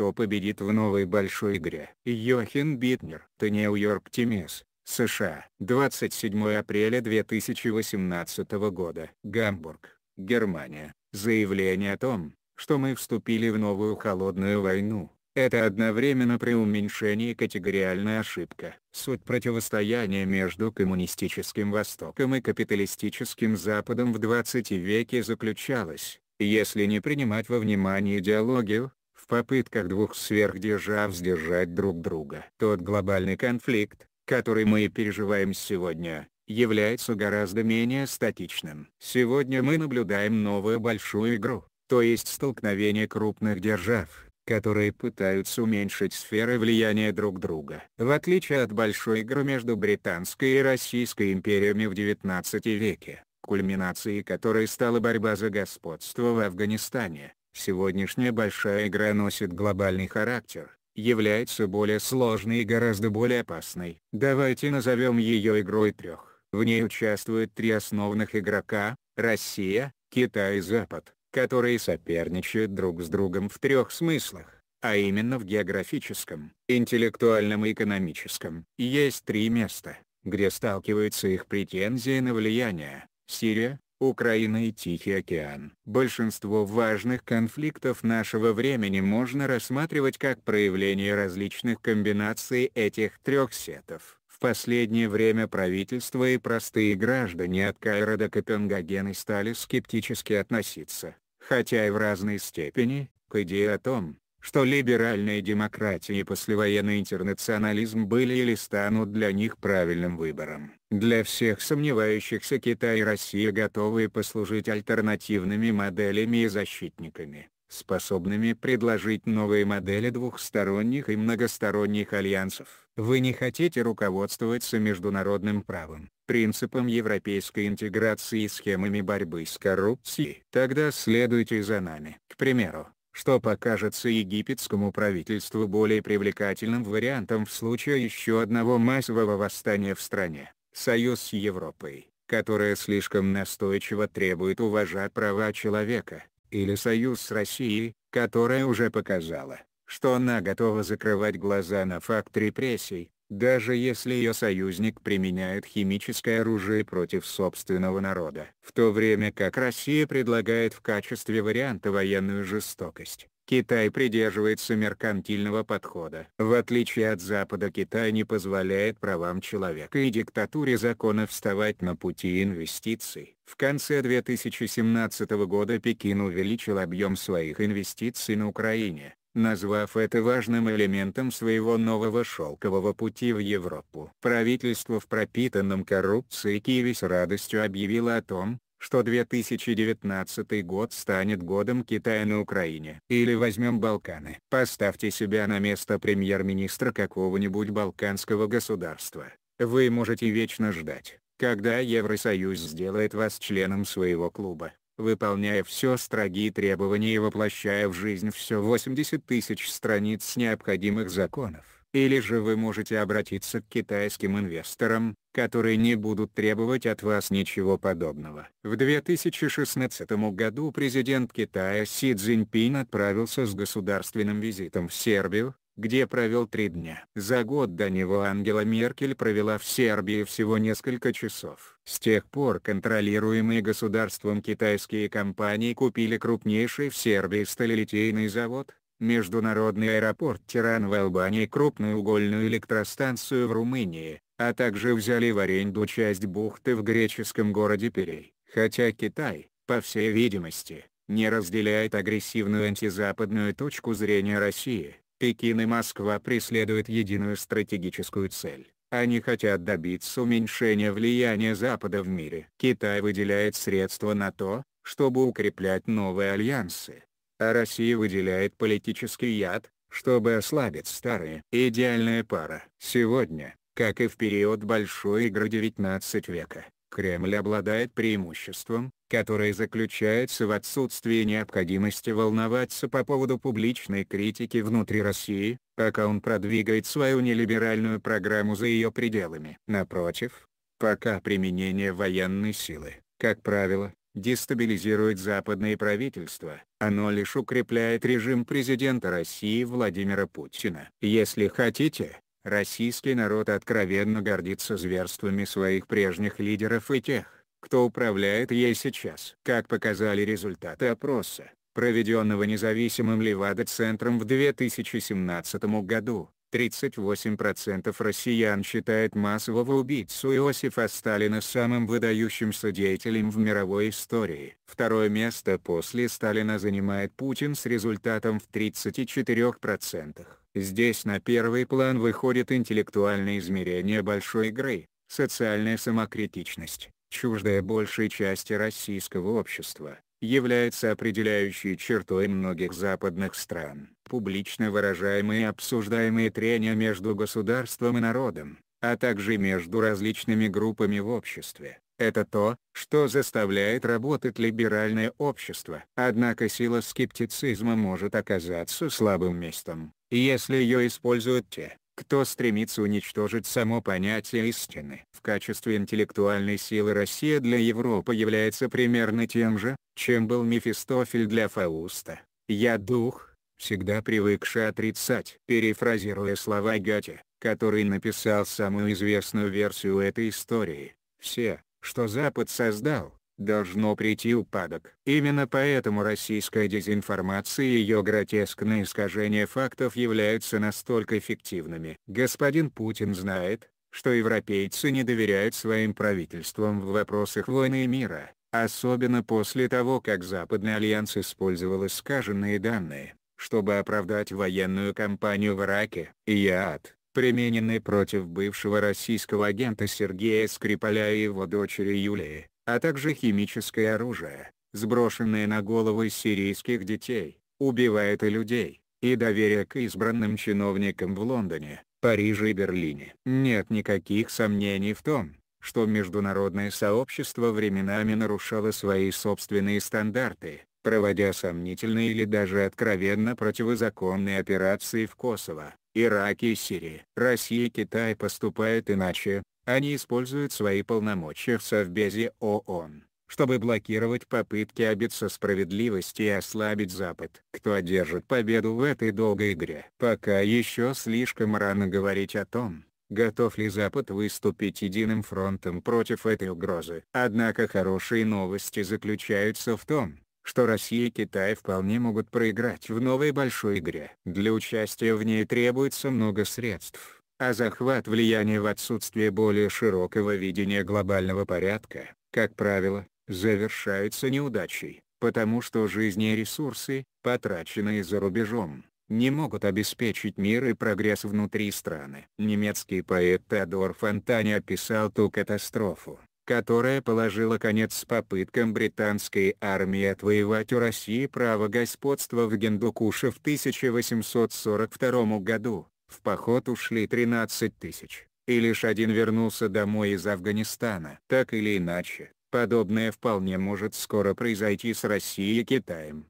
кто победит в новой большой игре. Йохин Битнер, Нью-Йорк Тимис, США. 27 апреля 2018 года. Гамбург, Германия. Заявление о том, что мы вступили в новую холодную войну, это одновременно при уменьшении категориальная ошибка. Суть противостояния между коммунистическим Востоком и капиталистическим Западом в 20 веке заключалась, если не принимать во внимание идеологию, попытках двух сверхдержав сдержать друг друга. Тот глобальный конфликт, который мы переживаем сегодня, является гораздо менее статичным. Сегодня мы наблюдаем новую большую игру, то есть столкновение крупных держав, которые пытаются уменьшить сферы влияния друг друга. В отличие от большой игры между Британской и Российской империями в 19 веке, кульминацией которой стала борьба за господство в Афганистане, Сегодняшняя большая игра носит глобальный характер, является более сложной и гораздо более опасной. Давайте назовем ее игрой трех. В ней участвуют три основных игрока, Россия, Китай и Запад, которые соперничают друг с другом в трех смыслах а именно в географическом, интеллектуальном и экономическом. Есть три места, где сталкиваются их претензии на влияние – Сирия, Украина и Тихий океан. Большинство важных конфликтов нашего времени можно рассматривать как проявление различных комбинаций этих трех сетов. В последнее время правительство и простые граждане от Каира до Копенгагена стали скептически относиться, хотя и в разной степени, к идее о том, что либеральная демократия и послевоенный интернационализм были или станут для них правильным выбором. Для всех сомневающихся Китай и Россия готовы послужить альтернативными моделями и защитниками, способными предложить новые модели двухсторонних и многосторонних альянсов. Вы не хотите руководствоваться международным правом, принципом европейской интеграции и схемами борьбы с коррупцией? Тогда следуйте за нами. К примеру, что покажется египетскому правительству более привлекательным вариантом в случае еще одного массового восстания в стране. Союз с Европой, которая слишком настойчиво требует уважать права человека, или союз с Россией, которая уже показала, что она готова закрывать глаза на факт репрессий, даже если ее союзник применяет химическое оружие против собственного народа. В то время как Россия предлагает в качестве варианта военную жестокость, Китай придерживается меркантильного подхода. В отличие от Запада Китай не позволяет правам человека и диктатуре закона вставать на пути инвестиций. В конце 2017 года Пекин увеличил объем своих инвестиций на Украине, назвав это важным элементом своего нового шелкового пути в Европу. Правительство в пропитанном коррупцией Киеве с радостью объявило о том, что 2019 год станет годом Китая на Украине. Или возьмем Балканы. Поставьте себя на место премьер-министра какого-нибудь балканского государства. Вы можете вечно ждать, когда Евросоюз сделает вас членом своего клуба выполняя все строгие требования и воплощая в жизнь все 80 тысяч страниц необходимых законов. Или же вы можете обратиться к китайским инвесторам, которые не будут требовать от вас ничего подобного. В 2016 году президент Китая Си Цзиньпин отправился с государственным визитом в Сербию, где провел три дня. За год до него Ангела Меркель провела в Сербии всего несколько часов. С тех пор контролируемые государством китайские компании купили крупнейший в Сербии сталелитейный завод, международный аэропорт Тиран в Албании крупную угольную электростанцию в Румынии, а также взяли в аренду часть бухты в греческом городе Перей. Хотя Китай, по всей видимости, не разделяет агрессивную антизападную точку зрения России, Пекин и Москва преследуют единую стратегическую цель. Они хотят добиться уменьшения влияния Запада в мире. Китай выделяет средства на то, чтобы укреплять новые альянсы. А Россия выделяет политический яд, чтобы ослабить старые. Идеальная пара. Сегодня, как и в период большой игры 19 века, Кремль обладает преимуществом, которое заключается в отсутствии необходимости волноваться по поводу публичной критики внутри России, пока он продвигает свою нелиберальную программу за ее пределами. Напротив, пока применение военной силы, как правило, дестабилизирует западные правительства, оно лишь укрепляет режим президента России Владимира Путина. Если хотите, Российский народ откровенно гордится зверствами своих прежних лидеров и тех, кто управляет ей сейчас. Как показали результаты опроса, проведенного независимым Левада-центром в 2017 году, 38% россиян считает массового убийцу Иосифа Сталина самым выдающимся деятелем в мировой истории. Второе место после Сталина занимает Путин с результатом в 34%. Здесь на первый план выходит интеллектуальное измерение большой игры, социальная самокритичность, чуждая большей части российского общества, является определяющей чертой многих западных стран. Публично выражаемые и обсуждаемые трения между государством и народом, а также между различными группами в обществе, это то, что заставляет работать либеральное общество. Однако сила скептицизма может оказаться слабым местом, если ее используют те, кто стремится уничтожить само понятие истины. В качестве интеллектуальной силы Россия для Европы является примерно тем же, чем был Мефистофель для Фауста. «Я дух», всегда привыкший отрицать. Перефразируя слова Гёте, который написал самую известную версию этой истории, все, что Запад создал, должно прийти упадок. Именно поэтому российская дезинформация и ее гротескные искажения фактов являются настолько эффективными. Господин Путин знает, что европейцы не доверяют своим правительствам в вопросах войны и мира, особенно после того как Западный Альянс использовал искаженные данные, чтобы оправдать военную кампанию в Ираке. И я применены против бывшего российского агента Сергея Скрипаля и его дочери Юлии, а также химическое оружие, сброшенное на головы сирийских детей, убивает и людей, и доверие к избранным чиновникам в Лондоне, Париже и Берлине. Нет никаких сомнений в том, что международное сообщество временами нарушало свои собственные стандарты, проводя сомнительные или даже откровенно противозаконные операции в Косово, Ираке и Сирии. Россия и Китай поступают иначе, они используют свои полномочия в Совбезе ООН, чтобы блокировать попытки добиться справедливости и ослабить Запад. Кто одержит победу в этой долгой игре? Пока еще слишком рано говорить о том, готов ли Запад выступить единым фронтом против этой угрозы. Однако хорошие новости заключаются в том, что Россия и Китай вполне могут проиграть в новой большой игре. Для участия в ней требуется много средств, а захват влияния в отсутствие более широкого видения глобального порядка, как правило, завершается неудачей, потому что жизни и ресурсы, потраченные за рубежом, не могут обеспечить мир и прогресс внутри страны. Немецкий поэт Теодор Фонтани описал ту катастрофу, которая положила конец попыткам британской армии отвоевать у России право господства в Гендукуше в 1842 году. В поход ушли 13 тысяч, и лишь один вернулся домой из Афганистана. Так или иначе, подобное вполне может скоро произойти с Россией и Китаем.